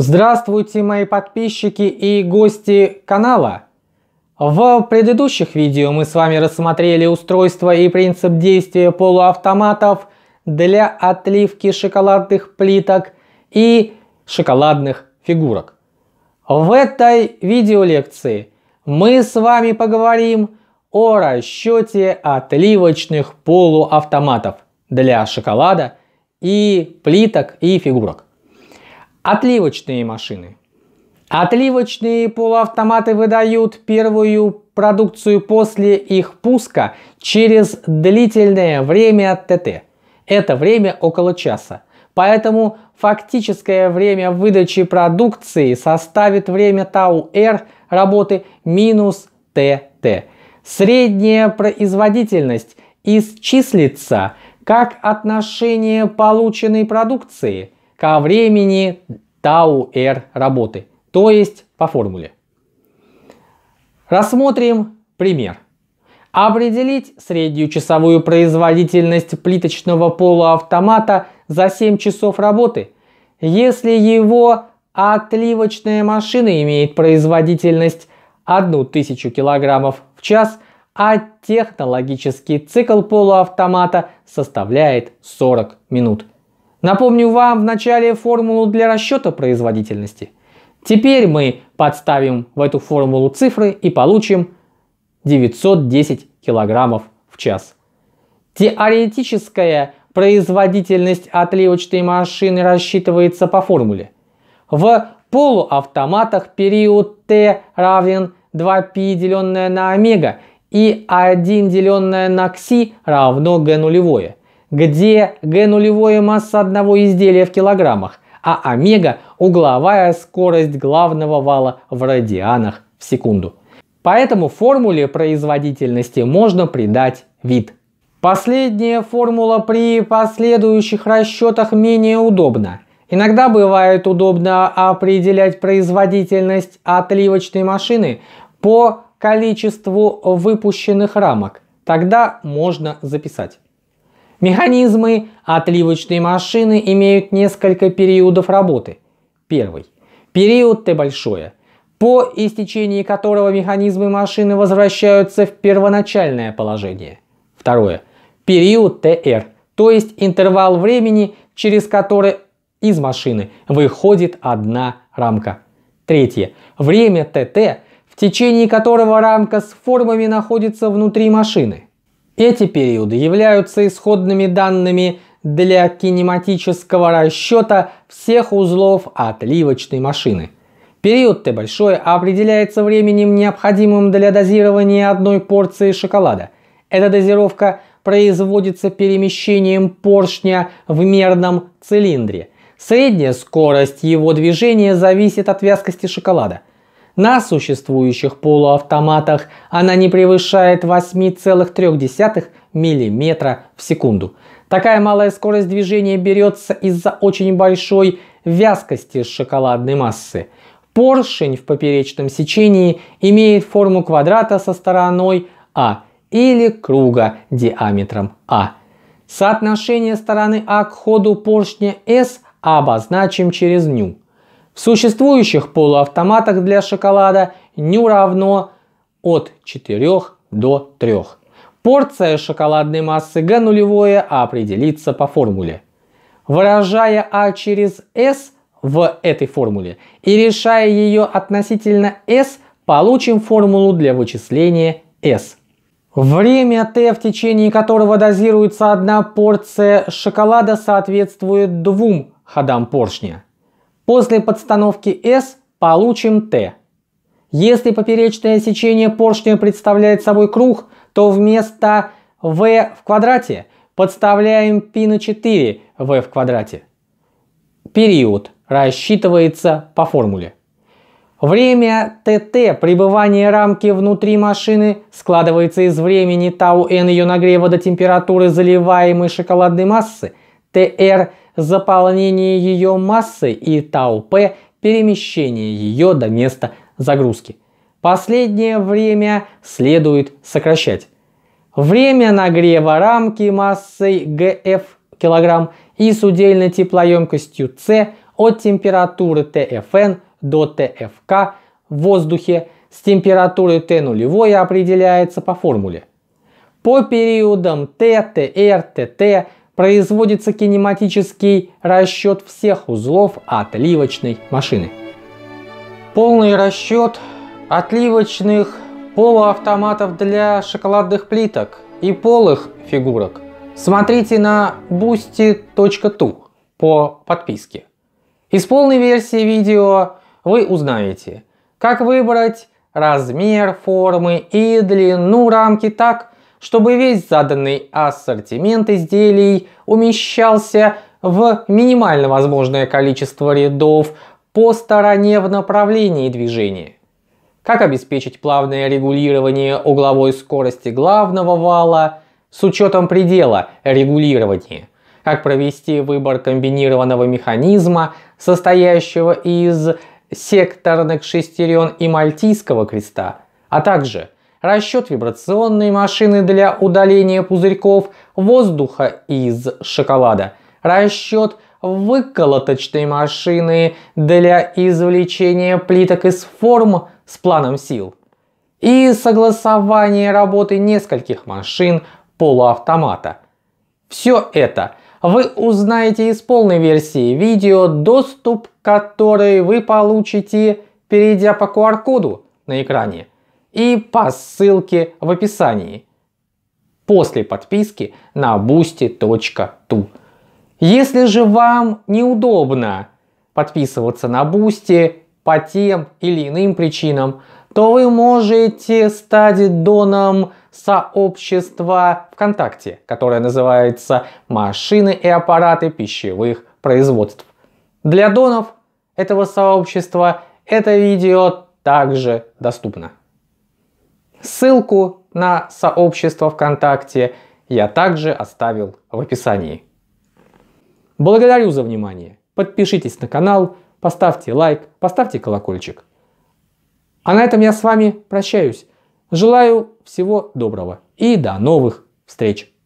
Здравствуйте, мои подписчики и гости канала! В предыдущих видео мы с вами рассмотрели устройство и принцип действия полуавтоматов для отливки шоколадных плиток и шоколадных фигурок. В этой видеолекции мы с вами поговорим о расчете отливочных полуавтоматов для шоколада и плиток и фигурок. Отливочные машины. Отливочные полуавтоматы выдают первую продукцию после их пуска через длительное время ТТ. Это время около часа. Поэтому фактическое время выдачи продукции составит время ТАУ-Р работы минус ТТ. Средняя производительность исчислится как отношение полученной продукции – ко времени tau r работы, то есть по формуле. Рассмотрим пример. Определить среднюю часовую производительность плиточного полуавтомата за 7 часов работы, если его отливочная машина имеет производительность 1000 кг в час, а технологический цикл полуавтомата составляет 40 минут. Напомню вам в начале формулу для расчета производительности. Теперь мы подставим в эту формулу цифры и получим 910 килограммов в час. Теоретическая производительность отливочной машины рассчитывается по формуле. В полуавтоматах период Т равен 2π деленное на омега и 1 деленное на кси равно g нулевое где Г нулевое масса одного изделия в килограммах, а омега – угловая скорость главного вала в радианах в секунду. Поэтому формуле производительности можно придать вид. Последняя формула при последующих расчетах менее удобна. Иногда бывает удобно определять производительность отливочной машины по количеству выпущенных рамок. Тогда можно записать. Механизмы отливочной машины имеют несколько периодов работы. Первый. Период Т большое, по истечении которого механизмы машины возвращаются в первоначальное положение. Второе. Период ТР, то есть интервал времени, через который из машины выходит одна рамка. Третье. Время ТТ, в течение которого рамка с формами находится внутри машины. Эти периоды являются исходными данными для кинематического расчета всех узлов отливочной машины. Период Т большой а определяется временем, необходимым для дозирования одной порции шоколада. Эта дозировка производится перемещением поршня в мерном цилиндре. Средняя скорость его движения зависит от вязкости шоколада. На существующих полуавтоматах она не превышает 8,3 мм в секунду. Такая малая скорость движения берется из-за очень большой вязкости шоколадной массы. Поршень в поперечном сечении имеет форму квадрата со стороной А или круга диаметром А. Соотношение стороны А к ходу поршня S обозначим через ню. В существующих полуавтоматах для шоколада ню равно от 4 до 3. Порция шоколадной массы Г нулевое определится по формуле. Выражая А через С в этой формуле и решая ее относительно S, получим формулу для вычисления S. Время T, в течение которого дозируется одна порция шоколада, соответствует двум ходам поршня. После подстановки S получим T. Если поперечное сечение поршня представляет собой круг, то вместо V в квадрате подставляем π на 4 V в квадрате. Период рассчитывается по формуле. Время ТТ пребывания рамки внутри машины складывается из времени тау n ее нагрева до температуры заливаемой шоколадной массы, ТР заполнение ее массы и тау P перемещение ее до места загрузки. Последнее время следует сокращать. Время нагрева рамки массой GF килограмм и с удельной теплоемкостью C от температуры TFN до TFK в воздухе с температурой t нулевой определяется по формуле. По периодам т тр тт производится кинематический расчет всех узлов отливочной машины. Полный расчет отливочных полуавтоматов для шоколадных плиток и полых фигурок смотрите на boosty.tu по подписке. Из полной версии видео вы узнаете, как выбрать размер формы и длину рамки так, чтобы весь заданный ассортимент изделий умещался в минимально возможное количество рядов по стороне в направлении движения. Как обеспечить плавное регулирование угловой скорости главного вала с учетом предела регулирования? Как провести выбор комбинированного механизма, состоящего из секторных шестерен и мальтийского креста, а также – расчет вибрационной машины для удаления пузырьков воздуха из шоколада, расчет выколоточной машины для извлечения плиток из форм с планом сил и согласование работы нескольких машин полуавтомата. Все это вы узнаете из полной версии видео, доступ к которой вы получите, перейдя по QR-коду на экране – и по ссылке в описании после подписки на boosty.tu. Если же вам неудобно подписываться на Boosty по тем или иным причинам, то вы можете стать доном сообщества ВКонтакте, которое называется «Машины и аппараты пищевых производств». Для донов этого сообщества это видео также доступно. Ссылку на сообщество ВКонтакте я также оставил в описании. Благодарю за внимание. Подпишитесь на канал, поставьте лайк, поставьте колокольчик. А на этом я с вами прощаюсь. Желаю всего доброго и до новых встреч!